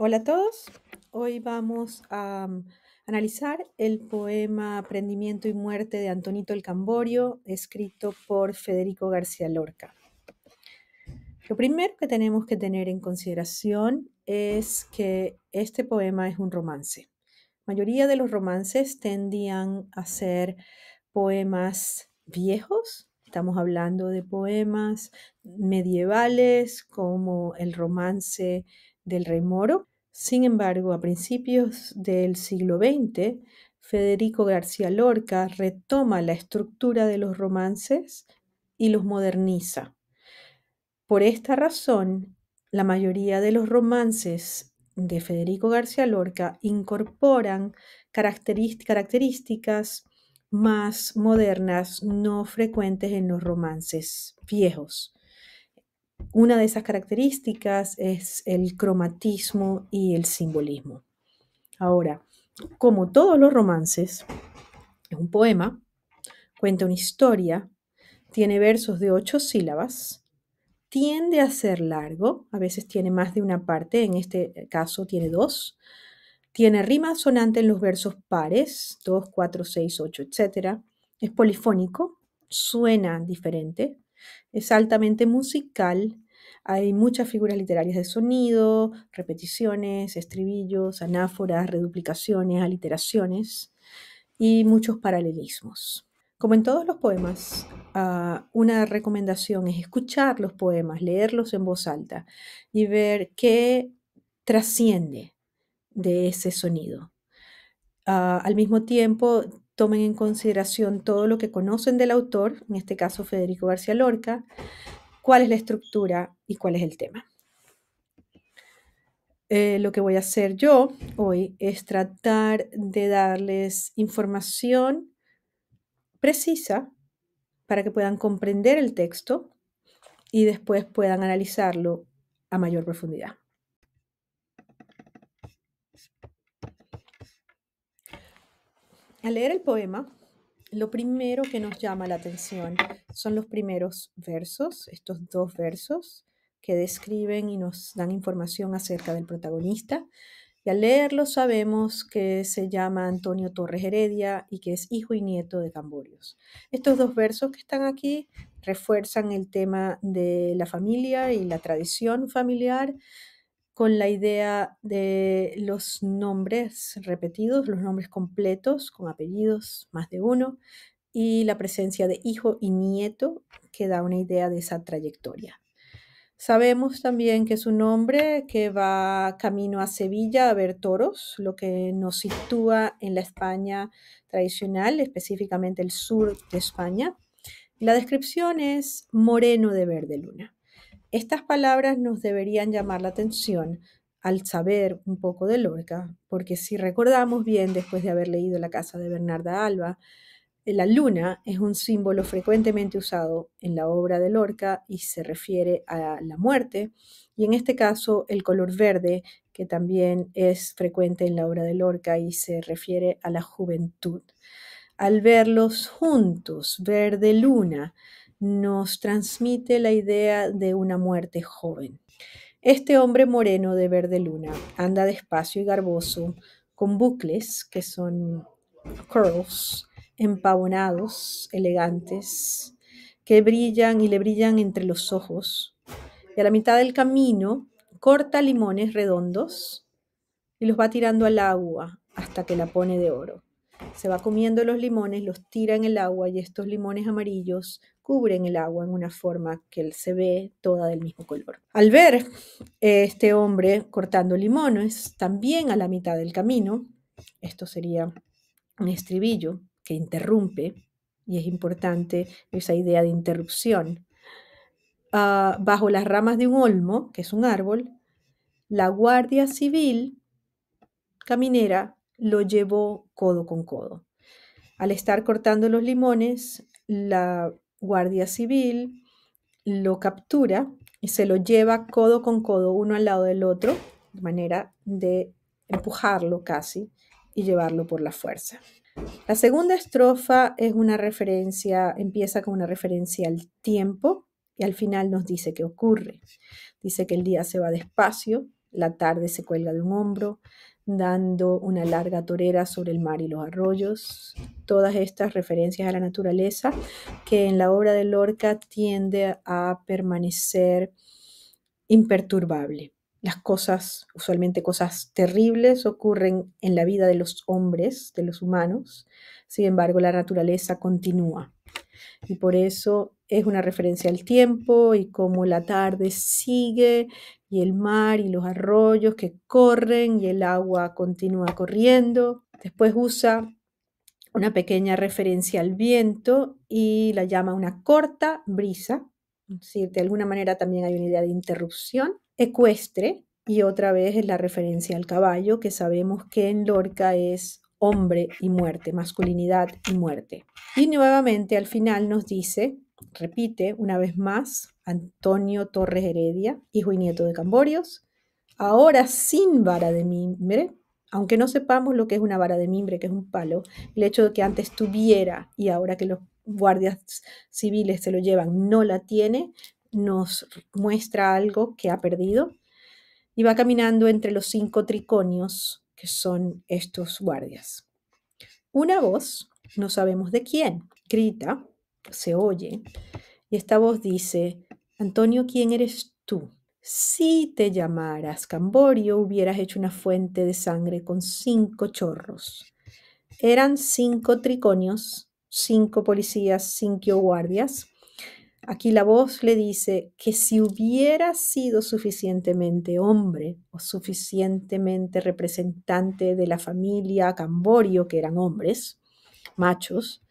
Hola a todos, hoy vamos a mm, analizar el poema Aprendimiento y Muerte de Antonito el Camborio, escrito por Federico García Lorca. Lo primero que tenemos que tener en consideración es que este poema es un romance. La mayoría de los romances tendían a ser poemas viejos, estamos hablando de poemas medievales como el romance del rey moro. Sin embargo, a principios del siglo XX, Federico García Lorca retoma la estructura de los romances y los moderniza. Por esta razón, la mayoría de los romances de Federico García Lorca incorporan características más modernas no frecuentes en los romances viejos. Una de esas características es el cromatismo y el simbolismo. Ahora, como todos los romances, es un poema, cuenta una historia, tiene versos de ocho sílabas, tiende a ser largo, a veces tiene más de una parte, en este caso tiene dos, tiene rima sonante en los versos pares, dos, cuatro, seis, ocho, etc. Es polifónico, suena diferente, es altamente musical, hay muchas figuras literarias de sonido, repeticiones, estribillos, anáforas, reduplicaciones, aliteraciones y muchos paralelismos. Como en todos los poemas, ah, una recomendación es escuchar los poemas, leerlos en voz alta y ver qué trasciende de ese sonido. Ah, al mismo tiempo, tomen en consideración todo lo que conocen del autor, en este caso Federico García Lorca, cuál es la estructura y cuál es el tema. Eh, lo que voy a hacer yo hoy es tratar de darles información precisa para que puedan comprender el texto y después puedan analizarlo a mayor profundidad. Al leer el poema, lo primero que nos llama la atención son los primeros versos, estos dos versos que describen y nos dan información acerca del protagonista. Y al leerlo sabemos que se llama Antonio Torres Heredia y que es hijo y nieto de Camborios. Estos dos versos que están aquí refuerzan el tema de la familia y la tradición familiar con la idea de los nombres repetidos, los nombres completos con apellidos, más de uno, y la presencia de hijo y nieto que da una idea de esa trayectoria. Sabemos también que es un hombre que va camino a Sevilla a ver toros, lo que nos sitúa en la España tradicional, específicamente el sur de España. La descripción es moreno de verde luna. Estas palabras nos deberían llamar la atención al saber un poco de Lorca, porque si recordamos bien, después de haber leído La casa de Bernarda Alba, eh, la luna es un símbolo frecuentemente usado en la obra de Lorca y se refiere a la muerte, y en este caso el color verde, que también es frecuente en la obra de Lorca y se refiere a la juventud. Al verlos juntos, verde luna, nos transmite la idea de una muerte joven. Este hombre moreno de verde luna anda despacio y garboso, con bucles que son curls, empavonados, elegantes, que brillan y le brillan entre los ojos. Y a la mitad del camino corta limones redondos y los va tirando al agua hasta que la pone de oro. Se va comiendo los limones, los tira en el agua y estos limones amarillos cubren el agua en una forma que se ve toda del mismo color. Al ver eh, este hombre cortando limones, también a la mitad del camino, esto sería un estribillo que interrumpe, y es importante esa idea de interrupción. Ah, bajo las ramas de un olmo, que es un árbol, la Guardia Civil caminera lo llevó codo con codo. Al estar cortando los limones, la guardia civil, lo captura y se lo lleva codo con codo, uno al lado del otro, de manera de empujarlo casi y llevarlo por la fuerza. La segunda estrofa es una referencia, empieza con una referencia al tiempo y al final nos dice qué ocurre. Dice que el día se va despacio, la tarde se cuelga de un hombro, dando una larga torera sobre el mar y los arroyos, todas estas referencias a la naturaleza que en la obra de Lorca tiende a permanecer imperturbable. Las cosas, usualmente cosas terribles, ocurren en la vida de los hombres, de los humanos, sin embargo la naturaleza continúa. Y por eso es una referencia al tiempo y cómo la tarde sigue y el mar y los arroyos que corren y el agua continúa corriendo. Después usa una pequeña referencia al viento y la llama una corta brisa. de alguna manera también hay una idea de interrupción. Ecuestre y otra vez es la referencia al caballo que sabemos que en Lorca es hombre y muerte, masculinidad y muerte. Y nuevamente al final nos dice repite una vez más Antonio Torres Heredia, hijo y nieto de Camborios, ahora sin vara de mimbre, aunque no sepamos lo que es una vara de mimbre, que es un palo, el hecho de que antes tuviera y ahora que los guardias civiles se lo llevan no la tiene, nos muestra algo que ha perdido y va caminando entre los cinco triconios que son estos guardias. Una voz, no sabemos de quién, grita, se oye y esta voz dice, Antonio, ¿quién eres tú? Si te llamaras Camborio, hubieras hecho una fuente de sangre con cinco chorros. Eran cinco triconios, cinco policías, cinco guardias. Aquí la voz le dice que si hubiera sido suficientemente hombre o suficientemente representante de la familia Camborio, que eran hombres, machos,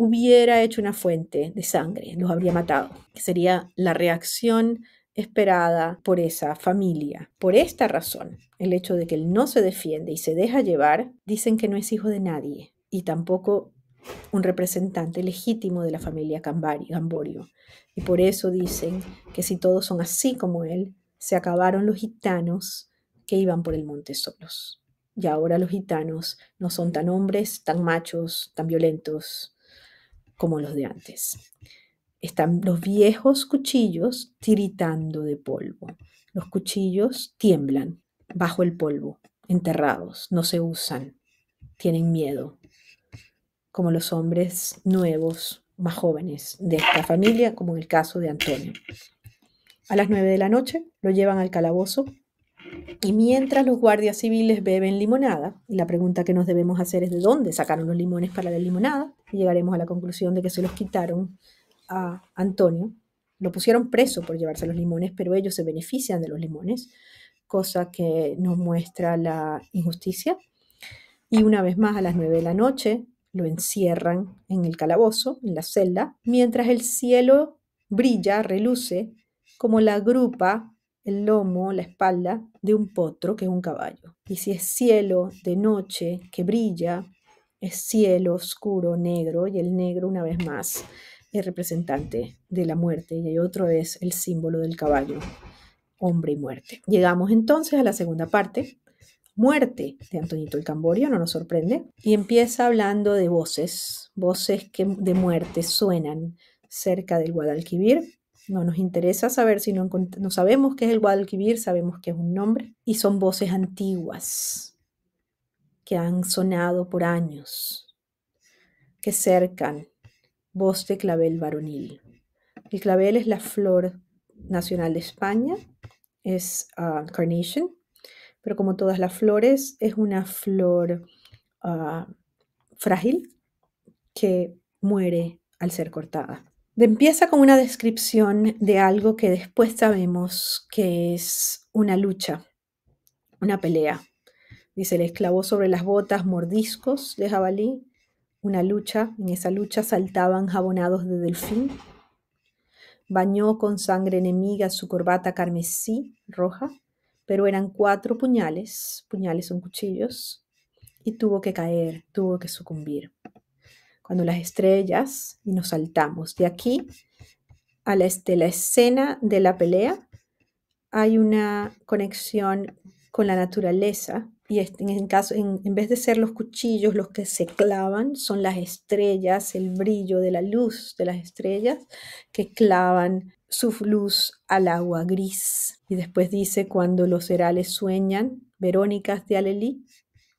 hubiera hecho una fuente de sangre, los habría matado, que sería la reacción esperada por esa familia. Por esta razón, el hecho de que él no se defiende y se deja llevar, dicen que no es hijo de nadie y tampoco un representante legítimo de la familia Gamborio. Y por eso dicen que si todos son así como él, se acabaron los gitanos que iban por el monte solos. Y ahora los gitanos no son tan hombres, tan machos, tan violentos, como los de antes. Están los viejos cuchillos tiritando de polvo. Los cuchillos tiemblan bajo el polvo, enterrados, no se usan, tienen miedo, como los hombres nuevos, más jóvenes de esta familia, como en el caso de Antonio. A las nueve de la noche lo llevan al calabozo y mientras los guardias civiles beben limonada, y la pregunta que nos debemos hacer es de dónde sacaron los limones para la limonada, y llegaremos a la conclusión de que se los quitaron a Antonio. Lo pusieron preso por llevarse los limones, pero ellos se benefician de los limones, cosa que nos muestra la injusticia. Y una vez más, a las nueve de la noche, lo encierran en el calabozo, en la celda, mientras el cielo brilla, reluce, como la grupa el lomo, la espalda de un potro, que es un caballo. Y si es cielo de noche que brilla, es cielo oscuro, negro, y el negro una vez más es representante de la muerte y el otro es el símbolo del caballo, hombre y muerte. Llegamos entonces a la segunda parte, muerte de Antonito el Camborio, no nos sorprende, y empieza hablando de voces, voces que de muerte suenan cerca del Guadalquivir no nos interesa saber si no, sabemos qué es el Guadalquivir, sabemos que es un nombre y son voces antiguas que han sonado por años, que cercan voz de clavel varonil. El clavel es la flor nacional de España, es ah, carnation, pero como todas las flores, es una flor ah, frágil que muere al ser cortada. Empieza con una descripción de algo que después sabemos que es una lucha, una pelea. Dice, le esclavó sobre las botas mordiscos de jabalí, una lucha, en esa lucha saltaban jabonados de delfín, bañó con sangre enemiga su corbata carmesí roja, pero eran cuatro puñales, puñales son cuchillos, y tuvo que caer, tuvo que sucumbir cuando las estrellas, y nos saltamos de aquí a la, escena de la pelea, hay una conexión con la naturaleza y en, caso, en, vez de ser los cuchillos los que se clavan, son las estrellas, el brillo de la luz de las estrellas que clavan su luz al agua gris. Y después dice, cuando los herales sueñan, Verónicas de Alelí,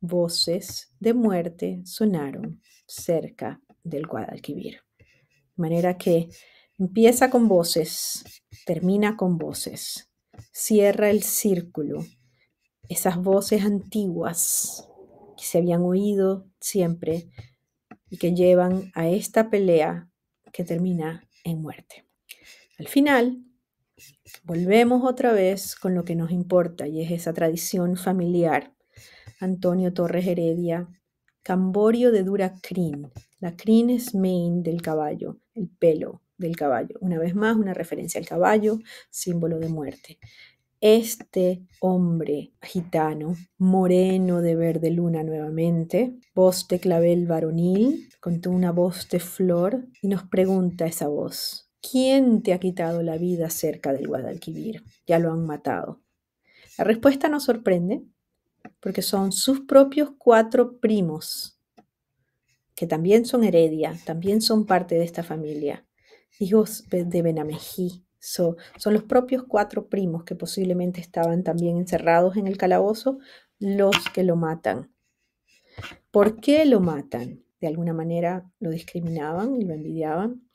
voces de muerte sonaron cerca del Guadalquivir. De manera que empieza con voces, termina con voces, cierra el círculo, esas voces antiguas que se habían oído siempre y que llevan a esta pelea que termina en muerte. Al final, volvemos otra vez con lo que nos importa y es esa tradición familiar. Antonio Torres Heredia Camborio de dura crin. La crin es main del caballo, el pelo del caballo. Una vez más, una referencia al caballo, símbolo de muerte. Este hombre gitano, moreno de verde luna nuevamente, voz de clavel varonil, contó una voz de flor y nos pregunta esa voz, ¿quién te ha quitado la vida cerca del Guadalquivir? Ya lo han matado. La respuesta nos sorprende, porque son sus propios cuatro primos, que también son heredia, también son parte de esta familia, hijos de Benamejí. son los propios cuatro primos que posiblemente estaban también encerrados en el calabozo los que lo matan. ¿Por qué lo matan? De alguna manera lo discriminaban y lo envidiaban.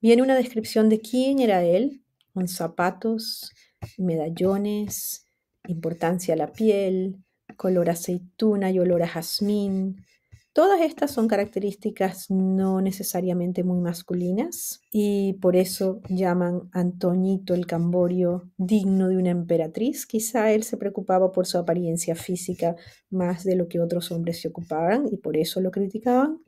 Viene una descripción de quién era él, con zapatos, medallones, importancia a la piel, color aceituna y olor a jazmín. Todas estas son características no necesariamente muy masculinas y por eso llaman a Antoñito el Camborio digno de una emperatriz. Quizá él se preocupaba por su apariencia física más de lo que otros hombres se ocupaban y por eso lo criticaban.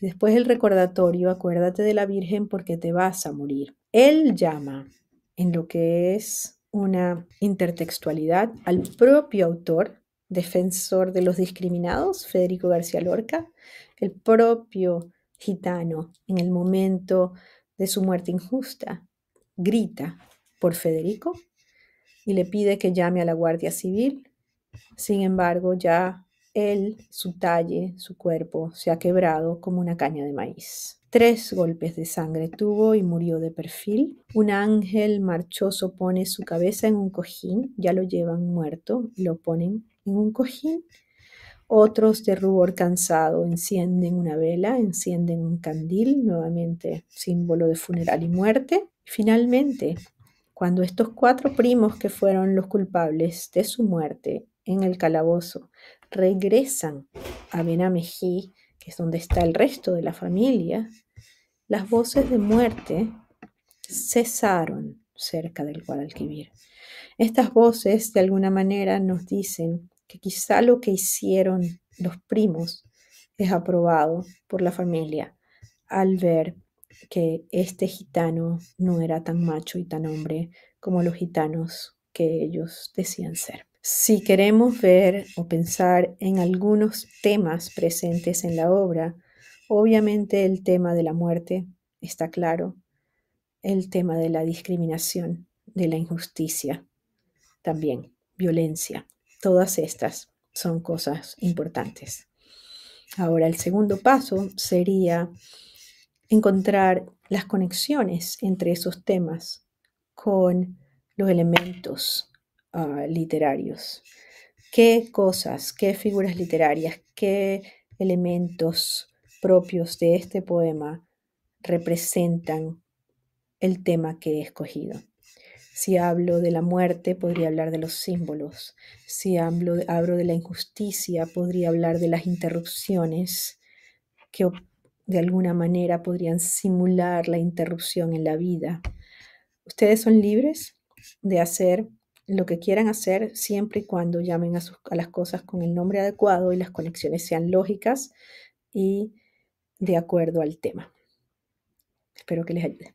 Después el recordatorio, acuérdate de la Virgen porque te vas a morir. Él llama en lo que es una intertextualidad al propio autor, defensor de los discriminados, Federico García Lorca, el propio gitano en el momento de su muerte injusta, grita por Federico y le pide que llame a la Guardia Civil. Sin embargo, ya él, su talle, su cuerpo, se ha quebrado como una caña de maíz. Tres golpes de sangre tuvo y murió de perfil. Un ángel marchoso pone su cabeza en un cojín, ya lo llevan muerto, lo ponen en un cojín. Otros de rubor cansado encienden una vela, encienden un candil, nuevamente símbolo de funeral y muerte. Finalmente, cuando estos cuatro primos que fueron los culpables de su muerte en el calabozo regresan a Benamejí, que es donde está el resto de la familia, las voces de muerte cesaron cerca del Guadalquivir. Estas voces, de alguna manera, nos dicen que quizá lo que hicieron los primos es aprobado por la familia al ver que este gitano no era tan macho y tan hombre como los gitanos que ellos decían ser. Si queremos ver o pensar en algunos temas presentes en la obra, obviamente el tema de la muerte está claro, el tema de la discriminación, de la injusticia, también violencia, todas estas son cosas importantes. Ahora, el segundo paso sería encontrar las conexiones entre esos temas con los elementos Ah, literarios. ¿Qué cosas, qué figuras literarias, qué elementos propios de este poema representan el tema que he escogido? Si hablo de la muerte, podría hablar de los símbolos. Si hablo hablo de la injusticia, podría hablar de las interrupciones que de alguna manera podrían simular la interrupción en la vida. Ustedes son libres de hacer lo que quieran hacer siempre y cuando llamen a, las cosas con el nombre adecuado y las conexiones sean lógicas y de acuerdo al tema. Espero que les ayude.